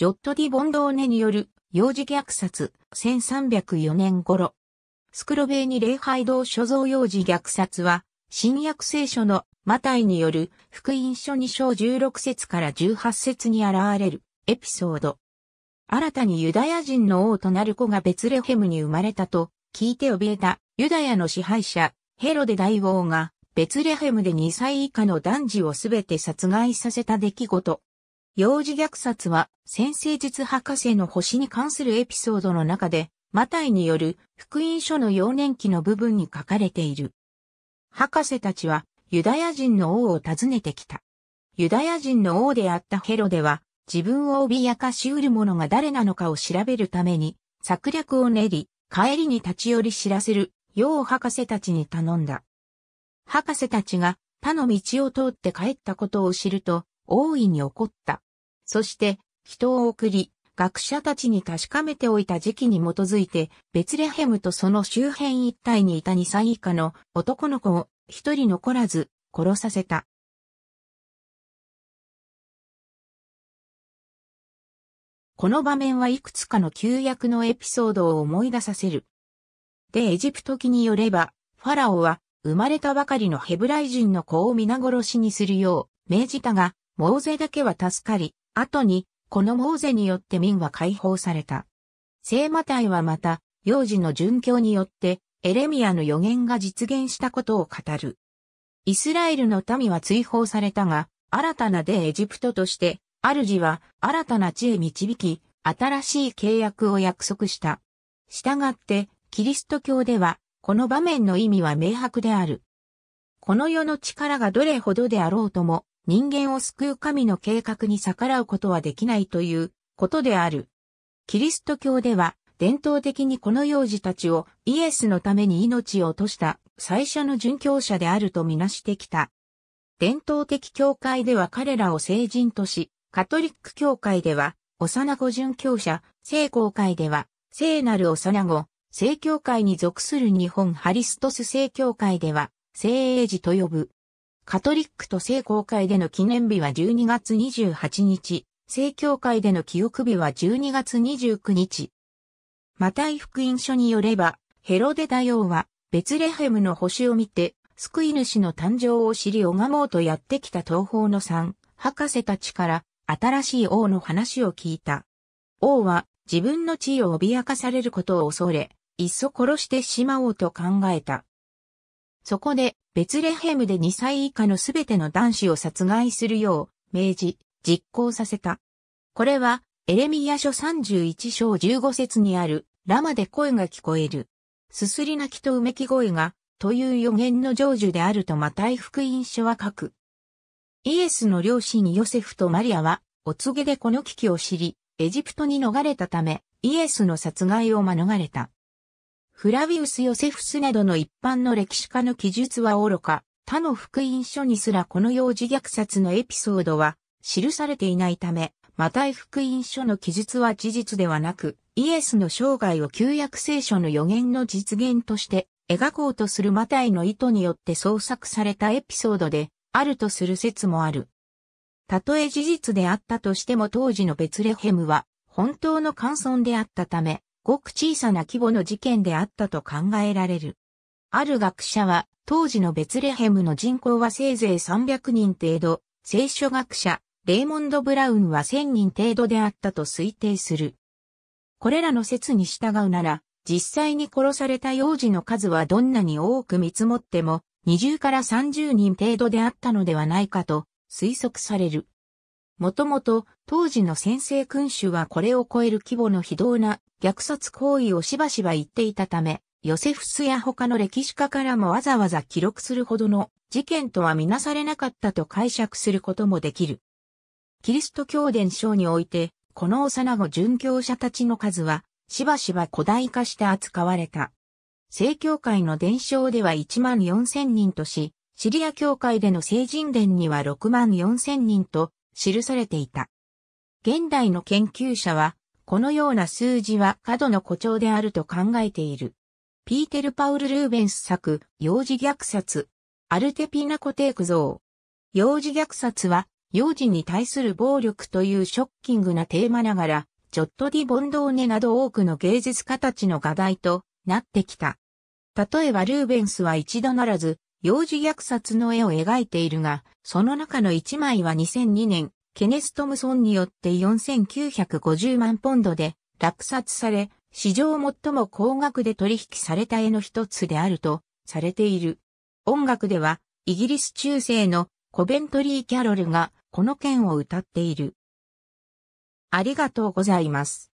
ジョット・ディ・ボンドーネによる幼児虐殺1304年頃。スクロベーニ礼拝堂所蔵幼児虐殺は、新約聖書のマタイによる福音書2章16節から18節に現れるエピソード。新たにユダヤ人の王となる子がベツレヘムに生まれたと聞いて怯えたユダヤの支配者ヘロデ大王がベツレヘムで2歳以下の男児をすべて殺害させた出来事。幼児虐殺は先生術博士の星に関するエピソードの中で、マタイによる福音書の幼年期の部分に書かれている。博士たちはユダヤ人の王を訪ねてきた。ユダヤ人の王であったヘロデは自分を脅かしうる者が誰なのかを調べるために策略を練り、帰りに立ち寄り知らせるよう博士たちに頼んだ。博士たちが他の道を通って帰ったことを知ると、大いに起こった。そして、人を送り、学者たちに確かめておいた時期に基づいて、ベツレヘムとその周辺一帯にいた2歳以下の男の子を一人残らず殺させた。この場面はいくつかの旧約のエピソードを思い出させる。で、エジプト記によれば、ファラオは生まれたばかりのヘブライ人の子を皆殺しにするよう命じたが、モーゼだけは助かり、後に、このモーゼによって民は解放された。聖魔隊はまた、幼児の殉教によって、エレミアの予言が実現したことを語る。イスラエルの民は追放されたが、新たなでエジプトとして、主は新たな地へ導き、新しい契約を約束した。したがって、キリスト教では、この場面の意味は明白である。この世の力がどれほどであろうとも、人間を救う神の計画に逆らうことはできないということである。キリスト教では、伝統的にこの幼児たちをイエスのために命を落とした最初の殉教者であるとみなしてきた。伝統的教会では彼らを聖人とし、カトリック教会では幼子殉教者、聖公会では聖なる幼子、聖教会に属する日本ハリストス聖教会では聖英児と呼ぶ。カトリックと聖公会での記念日は12月28日、聖教会での記憶日は12月29日。マタイ福音書によれば、ヘロデ大王は、ベツレヘムの星を見て、救い主の誕生を知り拝もうとやってきた東方の三、博士たちから、新しい王の話を聞いた。王は、自分の地位を脅かされることを恐れ、いっそ殺してしまおうと考えた。そこで、ベツレヘムで2歳以下のすべての男子を殺害するよう命じ、実行させた。これは、エレミヤ書31章15節にある、ラマで声が聞こえる。すすり泣きとうめき声が、という予言の成就であるとマタイ福音書は書く。イエスの両親ヨセフとマリアは、お告げでこの危機を知り、エジプトに逃れたため、イエスの殺害を免れた。フラビウス・ヨセフスなどの一般の歴史家の記述は愚か、他の福音書にすらこの幼児虐殺のエピソードは記されていないため、マタイ福音書の記述は事実ではなく、イエスの生涯を旧約聖書の予言の実現として描こうとするマタイの意図によって創作されたエピソードであるとする説もある。たとえ事実であったとしても当時のベツレヘムは本当の感想であったため、ごく小さな規模の事件であったと考えられる。ある学者は、当時のベツレヘムの人口はせいぜい300人程度、聖書学者、レイモンド・ブラウンは1000人程度であったと推定する。これらの説に従うなら、実際に殺された幼児の数はどんなに多く見積もっても、20から30人程度であったのではないかと推測される。もともと当時の先制君主はこれを超える規模の非道な虐殺行為をしばしば言っていたため、ヨセフスや他の歴史家からもわざわざ記録するほどの事件とはみなされなかったと解釈することもできる。キリスト教伝承において、この幼子殉教者たちの数は、しばしば古代化して扱われた。正教会の伝承では1万4千人とし、シリア教会での聖人伝には6万4千人と記されていた。現代の研究者は、このような数字は過度の誇張であると考えている。ピーテル・パウル・ルーベンス作、幼児虐殺。アルテピナコテーク像。幼児虐殺は、幼児に対する暴力というショッキングなテーマながら、ジョット・ディ・ボンドーネなど多くの芸術家たちの画題となってきた。例えばルーベンスは一度ならず、幼児虐殺の絵を描いているが、その中の1枚は2002年、ケネス・トムソンによって4950万ポンドで落札され、史上最も高額で取引された絵の一つであるとされている。音楽では、イギリス中世のコベントリー・キャロルがこの件を歌っている。ありがとうございます。